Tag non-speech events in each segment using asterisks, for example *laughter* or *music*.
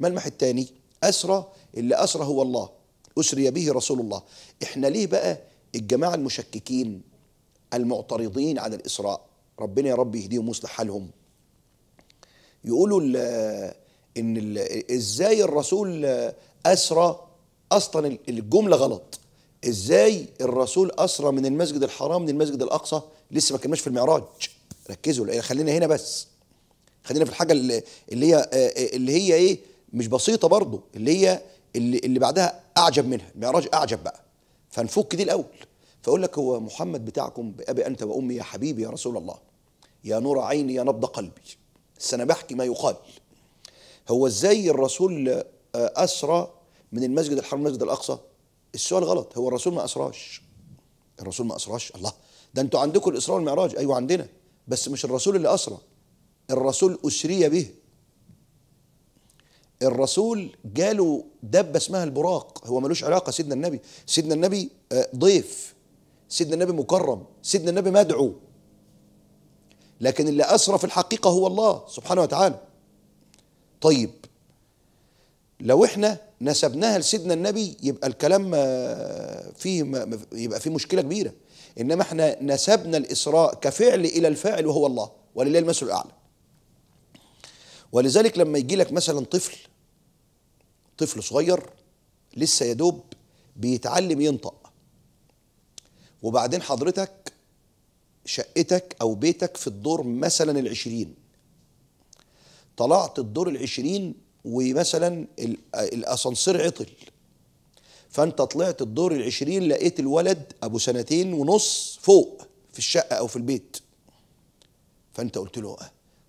الملمح الثاني أسرى اللي أسرى هو الله أسري به رسول الله إحنا ليه بقى الجماعة المشككين المعترضين على الإسراء ربنا يا رب يهديهم ويصلح حالهم يقولوا الـ ان الـ ازاي الرسول اسرى اصلا الجمله غلط ازاي الرسول اسرى من المسجد الحرام للمسجد الاقصى لسه ما كناش في المعراج ركزوا خلينا هنا بس خلينا في الحاجه اللي هي اللي هي ايه مش بسيطه برضه اللي هي اللي, اللي بعدها اعجب منها المعراج اعجب بقى فنفك دي الاول فاقول لك هو محمد بتاعكم بابي انت وامي يا حبيبي يا رسول الله يا نور عيني يا نبض قلبي بس انا بحكي ما يقال هو ازاي الرسول آه، اسرى من المسجد الحرام المسجد الاقصى السؤال غلط هو الرسول ما اسراش الرسول ما اسراش الله ده انتوا عندكم الاسراء والمعراج ايوه عندنا بس مش الرسول اللي اسرى الرسول اسري به الرسول جاله دبة اسمها البراق هو ملوش علاقة سيدنا النبي سيدنا النبي آه، ضيف سيدنا النبي مكرم سيدنا النبي مدعو لكن اللي أسرى في الحقيقة هو الله سبحانه وتعالى طيب لو احنا نسبناها لسيدنا النبي يبقى الكلام آه، فيه يبقى فيه مشكلة كبيرة إنما احنا نسبنا الإسراء كفعل إلى الفاعل وهو الله ولله المثل الأعلى ولذلك لما يجي لك مثلا طفل طفل صغير لسه يا دوب بيتعلم ينطق وبعدين حضرتك شقتك او بيتك في الدور مثلا العشرين طلعت الدور العشرين ومثلا الاسانسير عطل فانت طلعت الدور العشرين لقيت الولد ابو سنتين ونص فوق في الشقه او في البيت فانت قلت له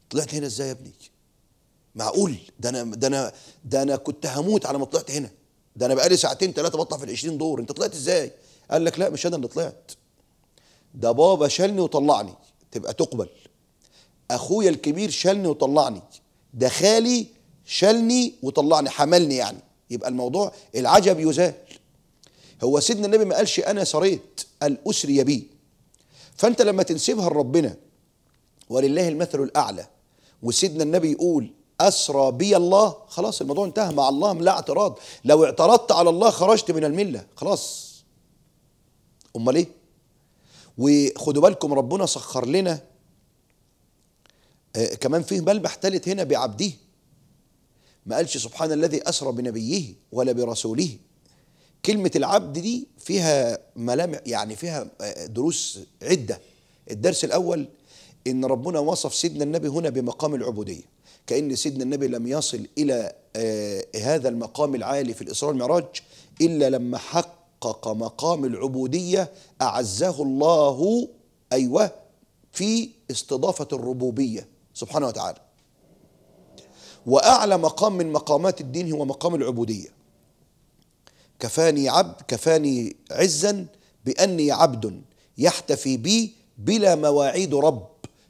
طلعت هنا ازاي يا ابني معقول ده انا ده انا ده انا كنت هموت على ما طلعت هنا ده انا بقالي ساعتين ثلاثه بطلع في ال 20 دور انت طلعت ازاي قال لك لا مش انا اللي طلعت ده بابا شالني وطلعني تبقى تقبل اخويا الكبير شالني وطلعني ده خالي شالني وطلعني حملني يعني يبقى الموضوع العجب يزال هو سيدنا النبي ما قالش انا سريت الاسري بي فانت لما تنسبها لربنا ولله المثل الاعلى وسيدنا النبي يقول أسرى بي الله خلاص الموضوع انتهى مع الله لا اعتراض لو اعترضت على الله خرجت من الملة خلاص أمال إيه وخدوا بالكم ربنا سخر لنا آه كمان فيه ملمح ثالث هنا بعبده ما قالش سبحان الذي أسرى بنبيه ولا برسوله كلمة العبد دي فيها ملامح يعني فيها آه، دروس عدة الدرس الأول إن ربنا وصف سيدنا النبي هنا بمقام العبودية كأن سيدنا النبي لم يصل إلى آه، هذا المقام العالي في الإسراء والمعراج إلا لما حقق مقام العبودية أعزه الله أيوه في استضافة الربوبية سبحانه وتعالى وأعلى مقام من مقامات الدين هو مقام العبودية كفاني عبد كفاني عزا بأني عبد يحتفي بي بلا مواعيد رب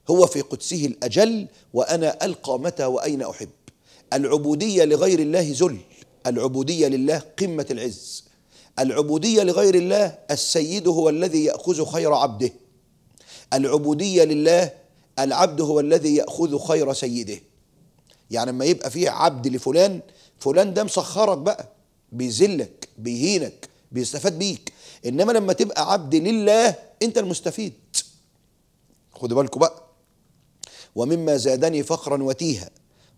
هو في قدسه الأجل وأنا ألقى متى وأين أحب العبودية لغير الله ذل العبودية لله قمة العز العبودية لغير الله السيد هو الذي يأخذ خير عبده العبودية لله العبد هو الذي يأخذ خير سيده يعني لما يبقى فيه عبد لفلان فلان ده مسخرك بقى بيذلك بيهينك بيستفاد بيك انما لما تبقى عبد لله انت المستفيد خدوا بالكم بقى ومما زادني فخرا وتيها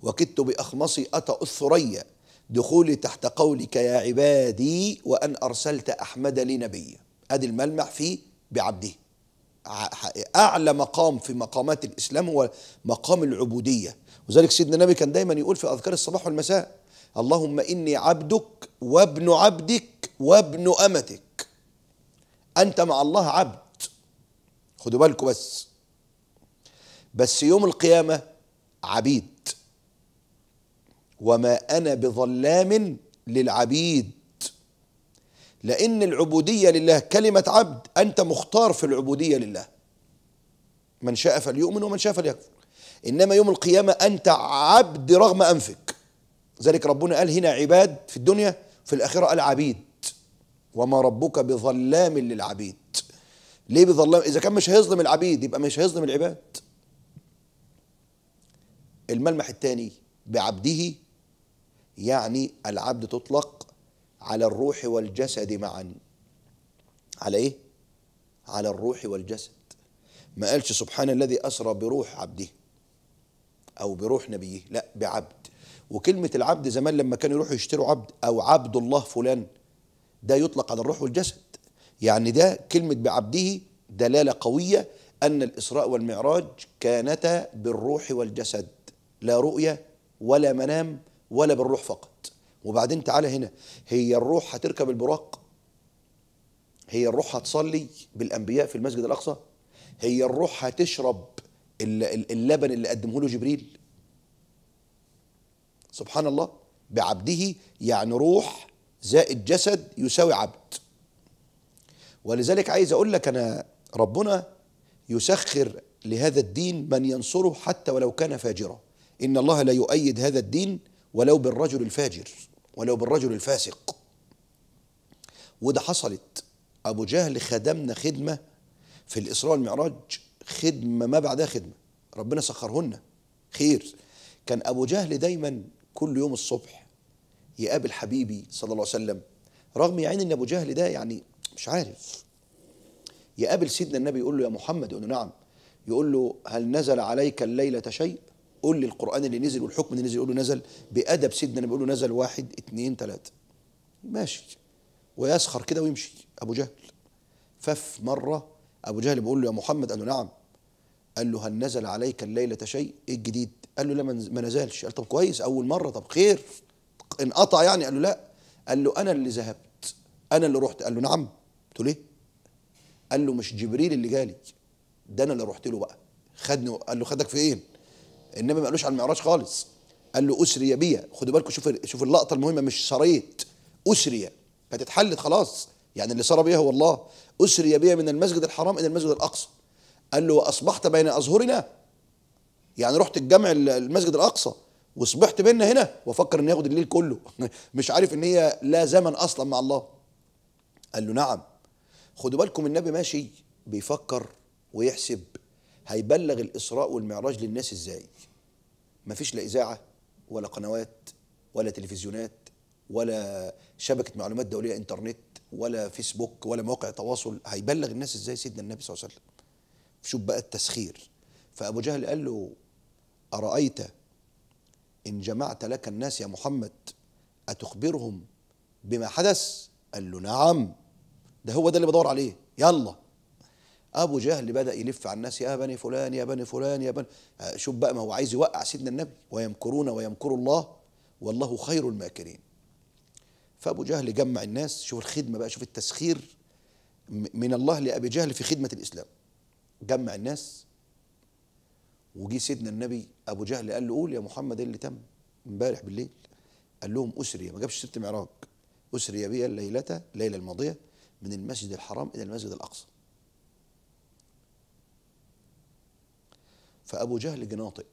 وكدت بأخمصي أتى الثريا دخولي تحت قولك يا عبادي وأن أرسلت أحمد لنبي أدي الملمح في بعبده أعلى مقام في مقامات الإسلام هو مقام العبودية وذلك سيدنا النبي كان دايما يقول في أذكار الصباح والمساء اللهم إني عبدك وابن عبدك وابن أمتك أنت مع الله عبد خدوا بالكم بس بس يوم القيامة عبيد وما أنا بظلام للعبيد لأن العبودية لله كلمة عبد أنت مختار في العبودية لله من شاء فليؤمن ومن شاء فليكفر إنما يوم القيامة أنت عبد رغم أنفك ذلك ربنا قال هنا عباد في الدنيا في الآخرة قال عبيد وما ربك بظلام للعبيد ليه بظلام إذا كان مش هيظلم العبيد يبقى مش هيظلم العباد الملمح الثاني بعبده يعني العبد تطلق على الروح والجسد معا على ايه على الروح والجسد ما قالش سبحان الذي اسرى بروح عبده او بروح نبيه لا بعبد وكلمه العبد زمان لما كانوا يروحوا يشتروا عبد او عبد الله فلان ده يطلق على الروح والجسد يعني ده كلمه بعبده دلاله قويه ان الاسراء والمعراج كانتا بالروح والجسد لا رؤية ولا منام ولا بالروح فقط وبعدين تعالى هنا هي الروح هتركب البراق هي الروح هتصلي بالأنبياء في المسجد الأقصى هي الروح هتشرب اللبن اللي قدمه له جبريل سبحان الله بعبده يعني روح زائد جسد يساوي عبد ولذلك عايز اقول لك انا ربنا يسخر لهذا الدين من ينصره حتى ولو كان فاجرا إن الله لا يؤيد هذا الدين ولو بالرجل الفاجر ولو بالرجل الفاسق وده حصلت أبو جهل خدمنا خدمة في الإسراء والمعراج خدمة ما بعدها خدمة ربنا سخرهن خير كان أبو جهل دايما كل يوم الصبح يقابل حبيبي صلى الله عليه وسلم رغم يا عيني ان ابو جهل ده يعني مش عارف يقابل سيدنا النبي يقول له يا محمد يقول له نعم يقول له هل نزل عليك الليلة شيء قول لي القران اللي نزل والحكم اللي نزل يقول له نزل بادب سيدنا النبي بيقول له نزل واحد اثنين ثلاثه ماشي ويسخر كده ويمشي ابو جهل فف مره ابو جهل بيقول له يا محمد قال له نعم قال له هل نزل عليك الليله شيء ايه الجديد قال له لا ما نزلش قال طب كويس اول مره طب خير انقطع يعني قال له لا قال له انا اللي ذهبت انا اللي رحت قال له نعم قلت له ليه قال له مش جبريل اللي جالي ده انا اللي رحت له بقى خدني قال له خدك في إيه؟ النبي ما قالوش على المعراج خالص قال له اسري بيا خدوا بالكم شوف شوف اللقطه المهمه مش سريت اسري فتتحلت خلاص يعني اللي صار بيها هو الله اسري بيا من المسجد الحرام الى المسجد الاقصى قال له واصبحت بين اظهرنا يعني رحت الجامع المسجد الاقصى وصبحت بينا هنا وافكر ان ياخد الليل كله *laughs* مش عارف ان هي لا زمن اصلا مع الله قال له نعم خدوا بالكم النبي ماشي بيفكر ويحسب هيبلغ الإسراء والمعراج للناس إزاي مفيش لا إذاعة ولا قنوات ولا تلفزيونات ولا شبكة معلومات دولية إنترنت ولا فيسبوك ولا مواقع تواصل هيبلغ الناس إزاي سيدنا النبي صلى الله عليه وسلم شوف بقى التسخير فأبو جهل قال له أرأيت إن جمعت لك الناس يا محمد أتخبرهم بما حدث قال له نعم ده هو ده اللي بدور عليه يلا ابو جهل بدا يلف على الناس يا بني فلان يا بني فلان يا بني آه، شوف بقى ما هو عايز يوقع سيدنا النبي ويمكرون ويمكر الله والله خير الماكرين فابو جهل جمع الناس شوف الخدمه بقى شوف التسخير من الله لابي جهل في خدمه الاسلام جمع الناس وجي سيدنا النبي ابو جهل قال له قول يا محمد إيه اللي تم امبارح بالليل قال لهم اسري ما جابش سيره معراج اسري بي الليله الليله الماضيه من المسجد الحرام الى المسجد الاقصى فأبو جهل جناطئ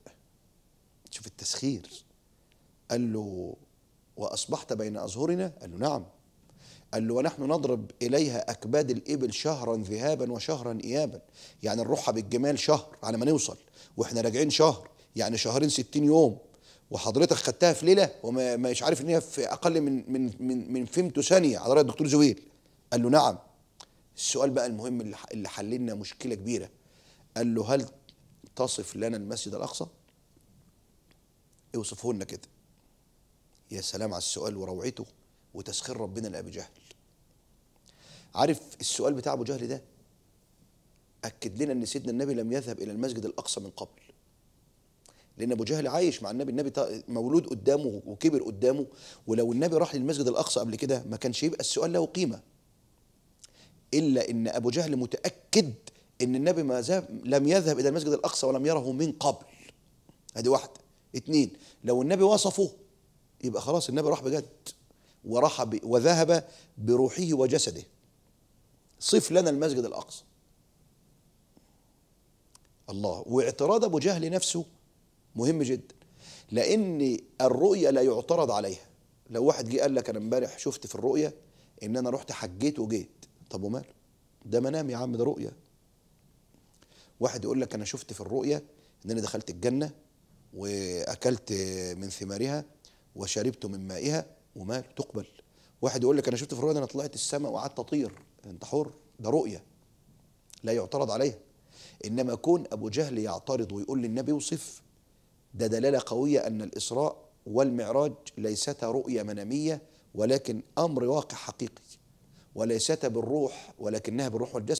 شوف التسخير قال له وأصبحت بين أظهرنا قال له نعم قال له ونحن نضرب إليها أكباد الإبل شهرا ذهابا وشهرا إيابا يعني نروحها بالجمال شهر على ما نوصل وإحنا راجعين شهر يعني شهرين ستين يوم وحضرتك خدتها في ليلة وما مش عارف إن هي في أقل من من من من فيمتو ثانية حضرتك دكتور زويل قال له نعم السؤال بقى المهم اللي حللنا مشكلة كبيرة قال له هل تصف لنا المسجد الأقصى اوصفه لنا كده يا سلام على السؤال وروعته وتسخير ربنا لأبي جهل عارف السؤال بتاع أبو جهل ده أكد لنا أن سيدنا النبي لم يذهب إلى المسجد الأقصى من قبل لأن أبو جهل عايش مع النبي النبي مولود قدامه وكبر قدامه ولو النبي راح للمسجد الأقصى قبل كده ما كانش يبقى السؤال له قيمة إلا أن أبو جهل متأكد ان النبي ما زاب لم يذهب الى المسجد الاقصى ولم يره من قبل ادي واحده اتنين لو النبي وصفه يبقى خلاص النبي راح بجد وراح ب... وذهب بروحه وجسده صف لنا المسجد الاقصى الله واعتراض ابو جهل نفسه مهم جدا لان الرؤيه لا يعترض عليها لو واحد جه قال لك انا امبارح شفت في الرؤيه ان انا رحت حجيت وجيت طب ومال ده منام يا عم ده رؤيه واحد يقول لك انا شفت في الرؤيه ان انا دخلت الجنه واكلت من ثمارها وشربت من مائها ومال تقبل واحد يقول لك انا شفت في الرؤيه ان انا طلعت السماء وقعدت اطير انت حر ده رؤيه لا يعترض عليها انما كون ابو جهل يعترض ويقول للنبي وصف ده دلاله قويه ان الاسراء والمعراج ليستا رؤيه مناميه ولكن امر واقع حقيقي وليستا بالروح ولكنها بالروح والجسد